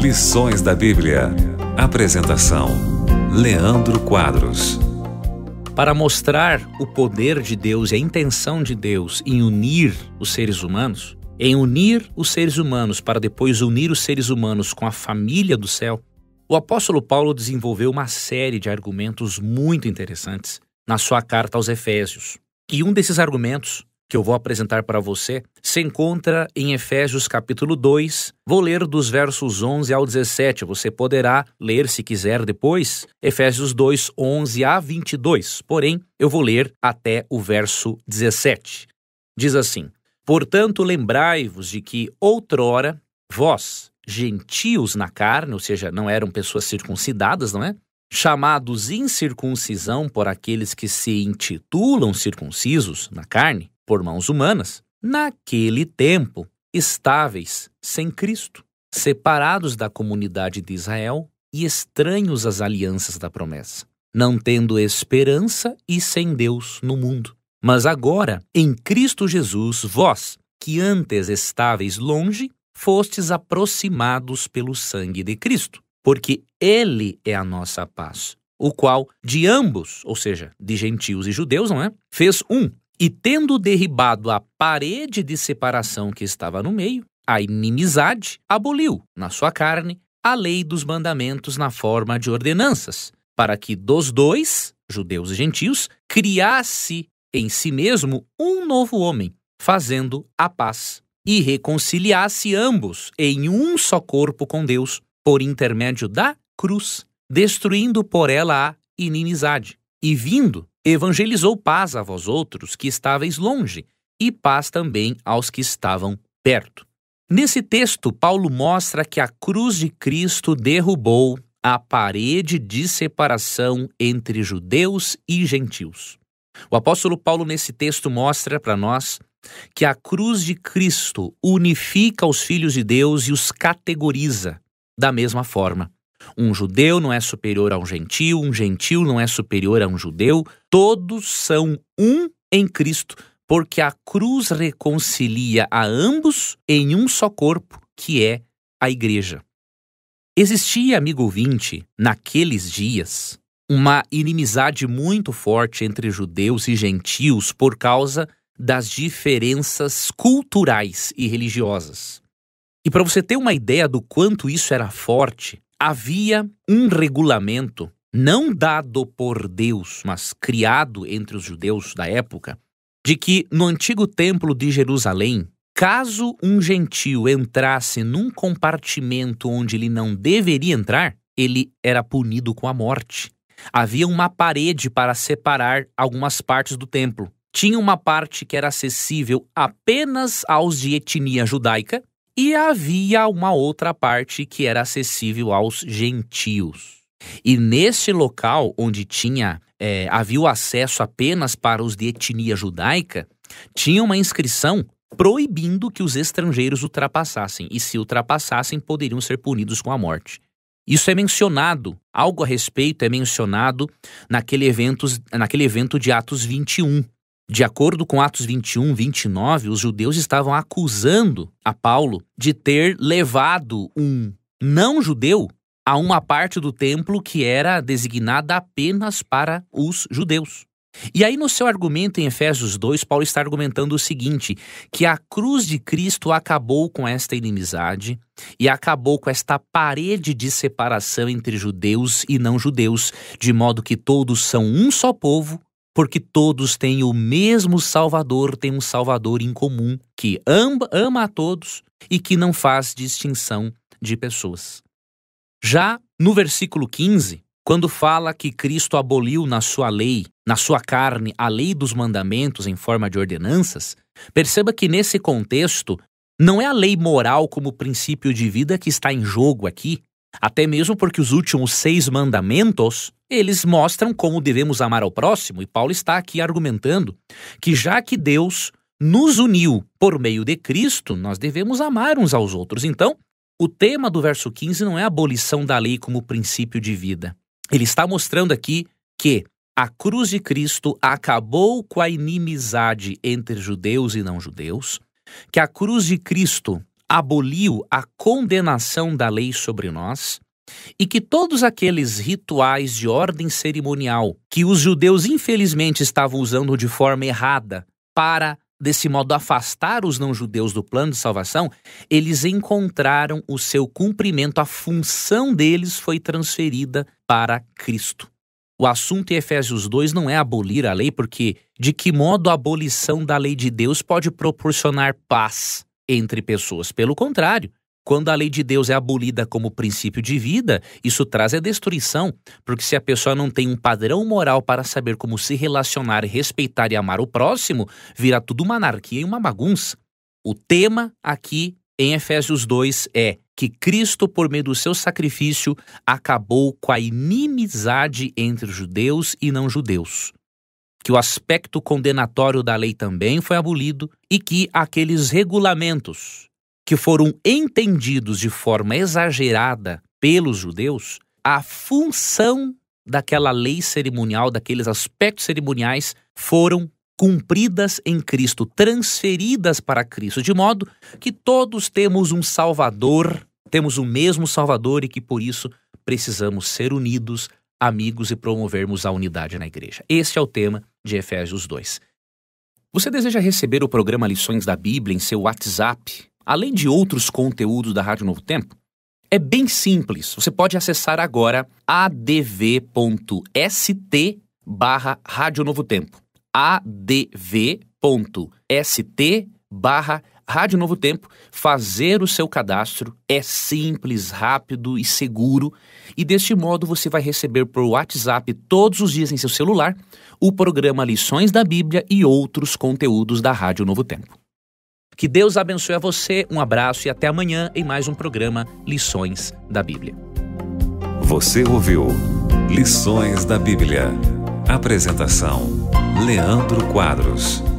Lições da Bíblia. Apresentação: Leandro Quadros. Para mostrar o poder de Deus e a intenção de Deus em unir os seres humanos, em unir os seres humanos para depois unir os seres humanos com a família do céu, o apóstolo Paulo desenvolveu uma série de argumentos muito interessantes na sua carta aos Efésios. E um desses argumentos que eu vou apresentar para você se encontra em Efésios capítulo 2. Vou ler dos versos 11 ao 17. Você poderá ler se quiser depois. Efésios 2, 11 a 22. Porém, eu vou ler até o verso 17. Diz assim: Portanto, lembrai-vos de que outrora vós, gentios na carne, ou seja, não eram pessoas circuncidadas, não é? Chamados incircuncisão por aqueles que se intitulam circuncisos na carne, por mãos humanas, naquele tempo estáveis sem Cristo, separados da comunidade de Israel e estranhos às alianças da promessa, não tendo esperança e sem Deus no mundo. Mas agora, em Cristo Jesus, vós, que antes estáveis longe, fostes aproximados pelo sangue de Cristo, porque Ele é a nossa paz, o qual de ambos, ou seja, de gentios e judeus, não é? Fez um, e tendo derribado a parede de separação que estava no meio, a inimizade, aboliu, na sua carne, a lei dos mandamentos na forma de ordenanças, para que dos dois, judeus e gentios, criasse em si mesmo um novo homem, fazendo a paz, e reconciliasse ambos em um só corpo com Deus, por intermédio da cruz, destruindo por ela a inimizade, e vindo evangelizou paz a vós outros que estáveis longe, e paz também aos que estavam perto. Nesse texto, Paulo mostra que a cruz de Cristo derrubou a parede de separação entre judeus e gentios. O apóstolo Paulo, nesse texto, mostra para nós que a cruz de Cristo unifica os filhos de Deus e os categoriza da mesma forma. Um judeu não é superior a um gentil, um gentil não é superior a um judeu. Todos são um em Cristo, porque a cruz reconcilia a ambos em um só corpo, que é a igreja. Existia, amigo ouvinte, naqueles dias, uma inimizade muito forte entre judeus e gentios por causa das diferenças culturais e religiosas. E para você ter uma ideia do quanto isso era forte, havia um regulamento, não dado por Deus, mas criado entre os judeus da época, de que no antigo templo de Jerusalém, caso um gentio entrasse num compartimento onde ele não deveria entrar, ele era punido com a morte. Havia uma parede para separar algumas partes do templo. Tinha uma parte que era acessível apenas aos de etnia judaica e havia uma outra parte que era acessível aos gentios. E nesse local onde tinha é, havia o acesso apenas para os de etnia judaica, tinha uma inscrição proibindo que os estrangeiros ultrapassassem, e se ultrapassassem, poderiam ser punidos com a morte. Isso é mencionado, algo a respeito é mencionado naquele evento, naquele evento de Atos 21, de acordo com Atos 21, 29, os judeus estavam acusando a Paulo de ter levado um não-judeu a uma parte do templo que era designada apenas para os judeus. E aí, no seu argumento em Efésios 2, Paulo está argumentando o seguinte: que a cruz de Cristo acabou com esta inimizade e acabou com esta parede de separação entre judeus e não-judeus, de modo que todos são um só povo porque todos têm o mesmo Salvador, tem um Salvador em comum que ama, ama a todos e que não faz distinção de pessoas. Já no versículo 15, quando fala que Cristo aboliu na sua lei, na sua carne, a lei dos mandamentos em forma de ordenanças, perceba que nesse contexto não é a lei moral como princípio de vida que está em jogo aqui, até mesmo porque os últimos seis mandamentos, eles mostram como devemos amar ao próximo, e Paulo está aqui argumentando que já que Deus nos uniu por meio de Cristo, nós devemos amar uns aos outros. Então, o tema do verso 15 não é a abolição da lei como princípio de vida. Ele está mostrando aqui que a cruz de Cristo acabou com a inimizade entre judeus e não-judeus, que a cruz de Cristo aboliu a condenação da lei sobre nós e que todos aqueles rituais de ordem cerimonial que os judeus infelizmente estavam usando de forma errada para desse modo afastar os não-judeus do plano de salvação, eles encontraram o seu cumprimento, a função deles foi transferida para Cristo. O assunto em Efésios 2 não é abolir a lei, porque de que modo a abolição da lei de Deus pode proporcionar paz? entre pessoas. Pelo contrário, quando a lei de Deus é abolida como princípio de vida, isso traz a destruição, porque se a pessoa não tem um padrão moral para saber como se relacionar, respeitar e amar o próximo, virá tudo uma anarquia e uma bagunça. O tema aqui em Efésios 2 é que Cristo, por meio do seu sacrifício, acabou com a inimizade entre judeus e não-judeus que o aspecto condenatório da lei também foi abolido e que aqueles regulamentos que foram entendidos de forma exagerada pelos judeus, a função daquela lei cerimonial, daqueles aspectos cerimoniais, foram cumpridas em Cristo, transferidas para Cristo, de modo que todos temos um Salvador, temos o mesmo Salvador e que por isso precisamos ser unidos, amigos e promovermos a unidade na igreja. Este é o tema de Efésios 2. Você deseja receber o programa Lições da Bíblia em seu WhatsApp, além de outros conteúdos da Rádio Novo Tempo? É bem simples. Você pode acessar agora adv.st barra Rádio Novo Tempo. adv.st barra Rádio Novo Tempo, fazer o seu cadastro é simples, rápido e seguro, e deste modo você vai receber por WhatsApp todos os dias em seu celular o programa Lições da Bíblia e outros conteúdos da Rádio Novo Tempo. Que Deus abençoe a você, um abraço e até amanhã em mais um programa Lições da Bíblia. Você ouviu Lições da Bíblia. Apresentação: Leandro Quadros.